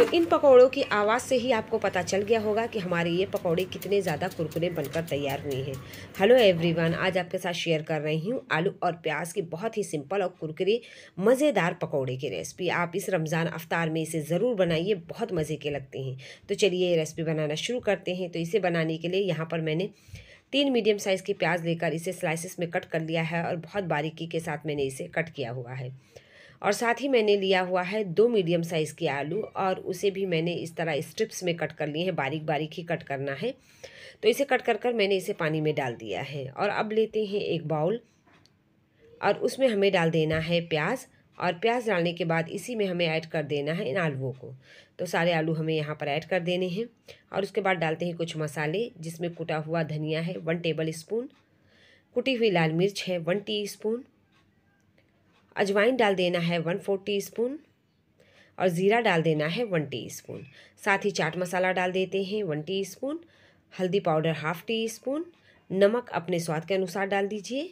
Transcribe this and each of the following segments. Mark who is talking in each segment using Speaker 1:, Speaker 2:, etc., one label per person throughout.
Speaker 1: तो इन पकौड़ों की आवाज़ से ही आपको पता चल गया होगा कि हमारे ये पकौड़े कितने ज़्यादा कुरकुरे बनकर तैयार हुए हैं हेलो एवरीवन आज आपके साथ शेयर कर रही हूँ आलू और प्याज की बहुत ही सिंपल और कुरकुरे मज़ेदार पकौड़े की रेसिपी आप इस रमज़ान अफ्तार में इसे ज़रूर बनाइए बहुत मज़े के लगते हैं तो चलिए ये रेसिपी बनाना शुरू करते हैं तो इसे बनाने के लिए यहाँ पर मैंने तीन मीडियम साइज़ की प्याज लेकर इसे स्लाइसिस में कट कर लिया है और बहुत बारीकी के साथ मैंने इसे कट किया हुआ है और साथ ही मैंने लिया हुआ है दो मीडियम साइज़ के आलू और उसे भी मैंने इस तरह स्ट्रिप्स में कट कर लिए हैं बारीक बारीक ही कट करना है तो इसे कट कर कर मैंने इसे पानी में डाल दिया है और अब लेते हैं एक बाउल और उसमें हमें डाल देना है प्याज़ और प्याज डालने के बाद इसी में हमें ऐड कर देना है इन आलूओं को तो सारे आलू हमें यहाँ पर ऐड कर देने हैं और उसके बाद डालते हैं कुछ मसाले जिसमें कुटा हुआ धनिया है वन टेबल स्पून कुटी हुई लाल मिर्च है वन टी स्पून अजवाइन डाल देना है वन फोर टी स्पून और ज़ीरा डाल देना है वन टी स्पून साथ ही चाट मसाला डाल देते हैं वन टी स्पून हल्दी पाउडर हाफ टी स्पून नमक अपने स्वाद के अनुसार डाल दीजिए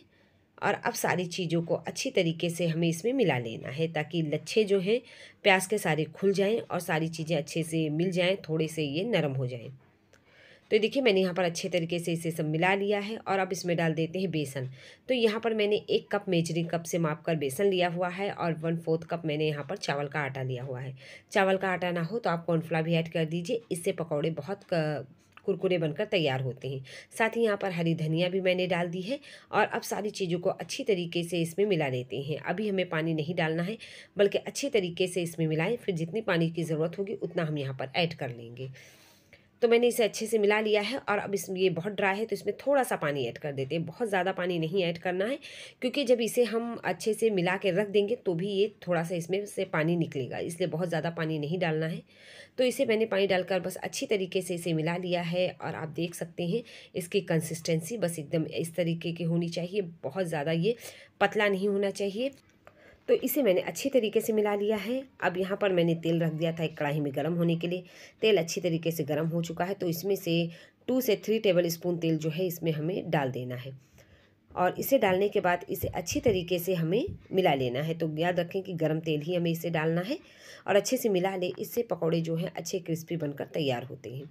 Speaker 1: और अब सारी चीज़ों को अच्छी तरीके से हमें इसमें मिला लेना है ताकि लच्छे जो हैं प्याज के सारे खुल जाएं और सारी चीज़ें अच्छे से मिल जाएं थोड़े से ये नरम हो जाएं तो देखिए मैंने यहाँ पर अच्छे तरीके से इसे सब मिला लिया है और अब इसमें डाल देते हैं बेसन तो यहाँ पर मैंने एक कप मेजरिंग कप से माप कर बेसन लिया हुआ है और वन फोर्थ कप मैंने यहाँ पर चावल का आटा लिया हुआ है चावल का आटा ना हो तो आप कॉर्नफ्ला भी ऐड कर दीजिए इससे पकौड़े बहुत कुरकुरे बनकर तैयार होते हैं साथ ही यहाँ पर हरी धनिया भी मैंने डाल दी है और अब सारी चीज़ों को अच्छी तरीके से इसमें मिला लेते हैं अभी हमें पानी नहीं डालना है बल्कि अच्छे तरीके से इसमें मिलाएं फिर जितनी पानी की ज़रूरत होगी उतना हम यहाँ पर ऐड कर लेंगे तो मैंने इसे अच्छे से मिला लिया है और अब इसमें ये बहुत ड्राई है तो इसमें थोड़ा सा पानी ऐड कर देते हैं बहुत ज़्यादा पानी नहीं ऐड करना है क्योंकि जब इसे हम अच्छे से मिला के रख देंगे तो भी ये थोड़ा सा इसमें से पानी निकलेगा इसलिए बहुत ज़्यादा पानी नहीं डालना है तो इसे मैंने पानी डालकर बस अच्छी तरीके से इसे मिला लिया है और आप देख सकते हैं इसकी कंसिस्टेंसी बस एकदम इस तरीके की होनी चाहिए बहुत ज़्यादा ये पतला नहीं होना चाहिए तो इसे मैंने अच्छी तरीके से मिला लिया है अब यहाँ पर मैंने तेल रख दिया था एक कढ़ाई में गर्म होने के लिए तेल अच्छी तरीके से गर्म हो चुका है तो इसमें से टू से थ्री टेबल स्पून तेल जो है इसमें हमें डाल देना है और इसे डालने के बाद इसे अच्छी तरीके से हमें मिला लेना है तो याद रखें कि गर्म तेल ही हमें इसे डालना है और अच्छे से मिला ले इससे पकौड़े जो हैं अच्छे क्रिस्पी बनकर तैयार होते हैं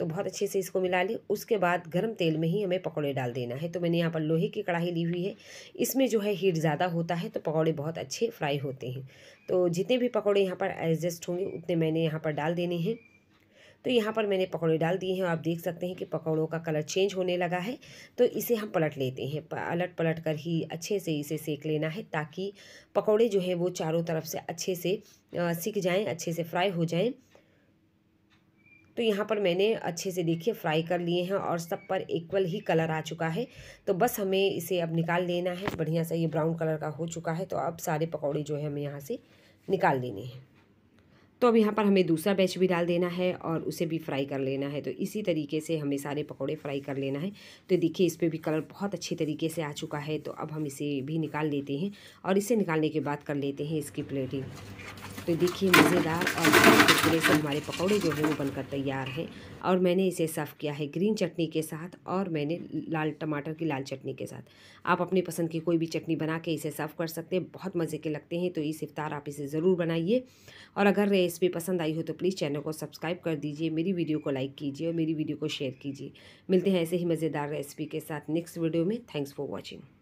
Speaker 1: तो बहुत अच्छे से इसको मिला ली उसके बाद गर्म तेल में ही हमें पकौड़े डाल देना है तो मैंने यहाँ पर लोहे की कढ़ाई ली हुई है इसमें जो है हीट ज़्यादा होता है तो पकौड़े बहुत अच्छे फ्राई होते हैं तो जितने भी पकौड़े यहाँ पर एडजस्ट होंगे उतने मैंने यहाँ पर डाल देने हैं तो यहाँ पर मैंने पकौड़े डाल दिए हैं आप देख सकते हैं कि पकौड़ों का कलर चेंज होने लगा है तो इसे हम पलट लेते हैं पलट पलट कर ही अच्छे से इसे सेक लेना है ताकि पकौड़े जो है वो चारों तरफ से अच्छे से सिक जाएं अच्छे से फ्राई हो जाएं तो यहाँ पर मैंने अच्छे से देखिए फ्राई कर लिए हैं और सब पर इक्वल ही कलर आ चुका है तो बस हमें इसे अब निकाल लेना है बढ़िया सा ये ब्राउन कलर का हो चुका है तो अब सारे पकौड़े जो है हमें यहाँ से निकाल लेने हैं तो अब यहाँ पर हमें दूसरा बैच भी डाल देना है और उसे भी फ्राई कर लेना है तो इसी तरीके से हमें सारे पकौड़े फ्राई कर लेना है तो देखिए इस पर भी कलर बहुत अच्छे तरीके से आ चुका है तो अब हम इसे भी निकाल लेते हैं और इसे निकालने के बाद कर लेते हैं इसकी प्लेटिंग तो देखिए मज़ेदार और से हमारे पकौड़े जो है वो बनकर तैयार हैं और मैंने इसे सर्व किया है ग्रीन चटनी के साथ और मैंने लाल टमाटर की लाल चटनी के साथ आप अपनी पसंद की कोई भी चटनी बना के इसे सर्व कर सकते हैं बहुत मज़े के लगते हैं तो इस इफ्तार आप इसे ज़रूर बनाइए और अगर रेसिपी पसंद आई हो तो प्लीज़ चैनल को सब्सक्राइब कर दीजिए मेरी वीडियो को लाइक कीजिए और मेरी वीडियो को शेयर कीजिए मिलते हैं ऐसे ही मज़ेदार रेसिपी के साथ नेक्स्ट वीडियो में थैंक्स फॉर वॉचिंग